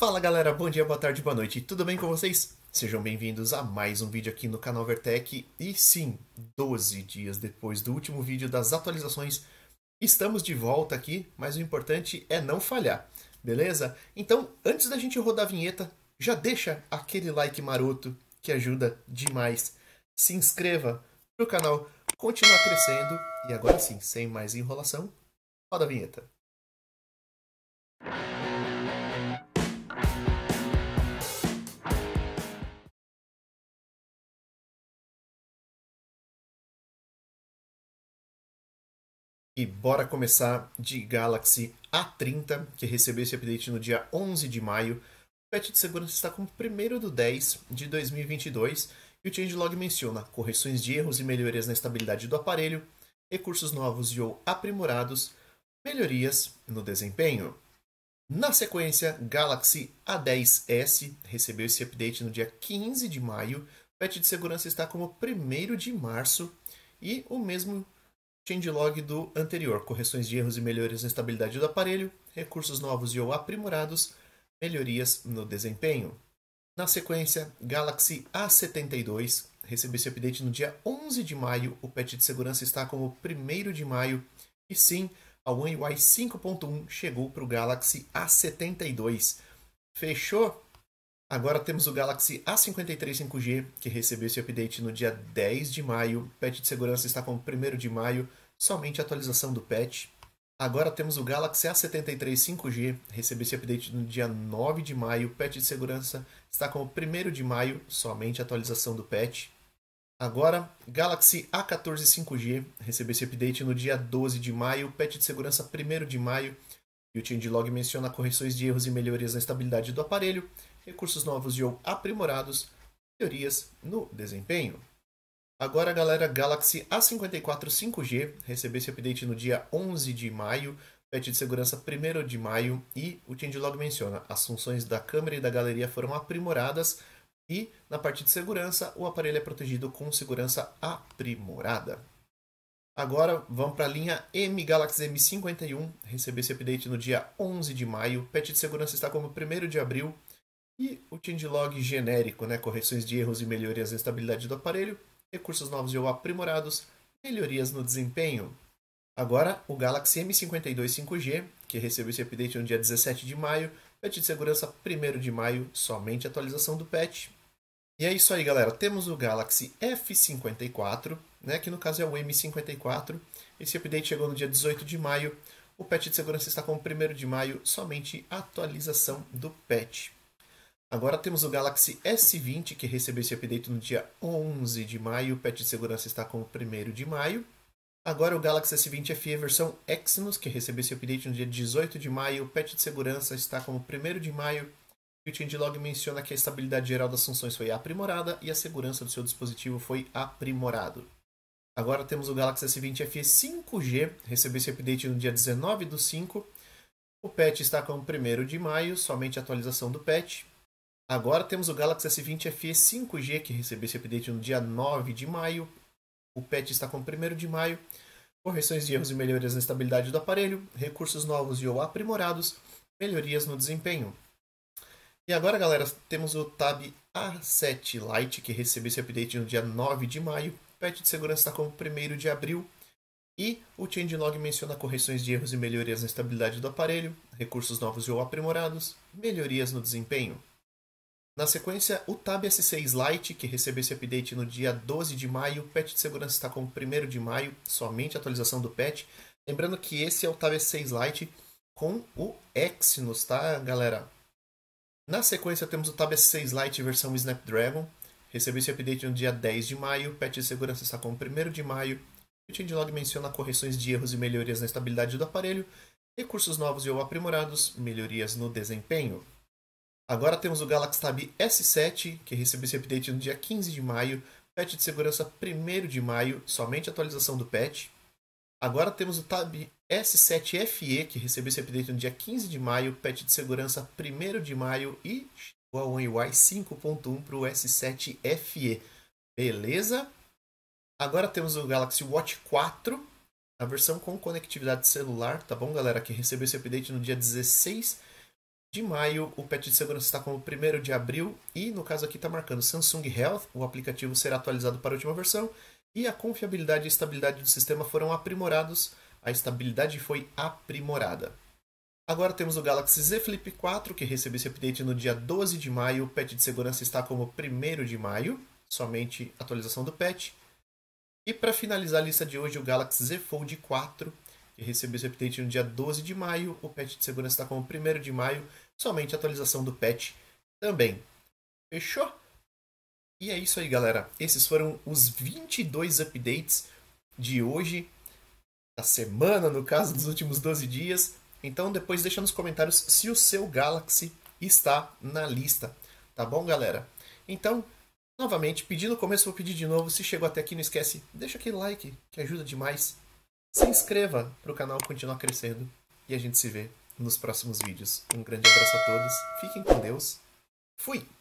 Fala galera, bom dia, boa tarde, boa noite, tudo bem com vocês? Sejam bem-vindos a mais um vídeo aqui no canal Vertec e sim, 12 dias depois do último vídeo das atualizações, estamos de volta aqui, mas o importante é não falhar, beleza? Então, antes da gente rodar a vinheta, já deixa aquele like maroto que ajuda demais, se inscreva pro canal continuar crescendo e agora sim, sem mais enrolação, roda a vinheta. E bora começar de Galaxy A30, que recebeu esse update no dia 11 de maio. O patch de segurança está como primeiro do 10 de 2022 e o changelog menciona correções de erros e melhorias na estabilidade do aparelho, recursos novos e ou aprimorados, melhorias no desempenho. Na sequência, Galaxy A10s recebeu esse update no dia 15 de maio. O patch de segurança está como primeiro de março e o mesmo changelog do anterior, correções de erros e melhorias na estabilidade do aparelho, recursos novos e ou aprimorados, melhorias no desempenho. Na sequência, Galaxy A72 recebeu esse update no dia 11 de maio, o patch de segurança está como 1 de maio, e sim, a One UI 5.1 chegou para o Galaxy A72. Fechou? Agora temos o Galaxy A53 5G, que recebeu esse update no dia 10 de maio. O patch de segurança está com 1 de maio, somente atualização do patch. Agora temos o Galaxy A73 5G, recebeu esse update no dia 9 de maio. O patch de segurança está com 1 de maio, somente atualização do patch. Agora, Galaxy A14 5G, recebeu esse update no dia 12 de maio. patch de segurança 1 de maio, e o changelog menciona correções de erros e melhorias na estabilidade do aparelho, recursos novos e ou aprimorados, melhorias no desempenho. Agora, galera, Galaxy A54 5G recebeu esse update no dia 11 de maio, patch de segurança 1 de maio, e o changelog menciona as funções da câmera e da galeria foram aprimoradas e, na parte de segurança, o aparelho é protegido com segurança aprimorada. Agora vamos para a linha M Galaxy M51, recebeu esse update no dia 11 de maio. Patch de segurança está como 1 de abril. E o Tindlog genérico, né? correções de erros e melhorias na estabilidade do aparelho, recursos novos ou aprimorados, melhorias no desempenho. Agora, o Galaxy M52 5G, que recebeu esse update no dia 17 de maio, patch de segurança 1 de maio, somente atualização do patch. E é isso aí, galera. Temos o Galaxy F54, né, que no caso é o M54. Esse update chegou no dia 18 de maio. O patch de segurança está com o 1 de maio, somente atualização do patch. Agora temos o Galaxy S20, que recebeu esse update no dia 11 de maio. O patch de segurança está com o 1 de maio. Agora o Galaxy S20 FE versão Exynos, que recebeu esse update no dia 18 de maio. O patch de segurança está com o 1 de maio. E o changelog menciona que a estabilidade geral das funções foi aprimorada e a segurança do seu dispositivo foi aprimorado. Agora temos o Galaxy S20 FE 5G, recebeu esse update no dia 19 do 5. O patch está com o 1 de maio, somente atualização do patch. Agora temos o Galaxy S20 FE 5G, que recebeu esse update no dia 9 de maio. O patch está com o 1 de maio. Correções de erros e melhorias na estabilidade do aparelho, recursos novos e ou aprimorados, melhorias no desempenho. E agora, galera, temos o Tab A7 Lite, que recebeu esse update no dia 9 de maio patch de segurança está como 1 de abril e o changelog menciona correções de erros e melhorias na estabilidade do aparelho, recursos novos ou aprimorados, melhorias no desempenho. Na sequência, o Tab S6 Lite, que recebeu esse update no dia 12 de maio, o patch de segurança está como 1 de maio, somente a atualização do patch. Lembrando que esse é o Tab S6 Lite com o Exynos, tá, galera? Na sequência, temos o Tab S6 Lite versão Snapdragon, Recebeu esse update no dia 10 de maio, patch de segurança está com 1 de maio, o changelog menciona correções de erros e melhorias na estabilidade do aparelho, recursos novos e ou aprimorados, melhorias no desempenho. Agora temos o Galaxy Tab S7, que recebeu esse update no dia 15 de maio, patch de segurança 1 de maio, somente atualização do patch. Agora temos o Tab S7 FE, que recebeu esse update no dia 15 de maio, patch de segurança 1 de maio e o Huawei Y 5.1 para o S7 FE. Beleza? Agora temos o Galaxy Watch 4, a versão com conectividade celular, tá bom, galera? Que recebeu esse update no dia 16 de maio. O patch de segurança está como 1 de abril e, no caso aqui, está marcando Samsung Health. O aplicativo será atualizado para a última versão e a confiabilidade e estabilidade do sistema foram aprimorados. A estabilidade foi aprimorada. Agora temos o Galaxy Z Flip 4, que recebeu esse update no dia 12 de maio. O patch de segurança está como 1 de maio, somente atualização do patch. E para finalizar a lista de hoje, o Galaxy Z Fold 4, que recebeu esse update no dia 12 de maio. O patch de segurança está como 1 de maio, somente atualização do patch também. Fechou? E é isso aí, galera. Esses foram os 22 updates de hoje, da semana, no caso, dos últimos 12 dias. Então depois deixa nos comentários se o seu Galaxy está na lista, tá bom, galera? Então, novamente, pedi no começo, vou pedir de novo. Se chegou até aqui, não esquece, deixa aquele like, que ajuda demais. Se inscreva para o canal continuar crescendo e a gente se vê nos próximos vídeos. Um grande abraço a todos, fiquem com Deus, fui!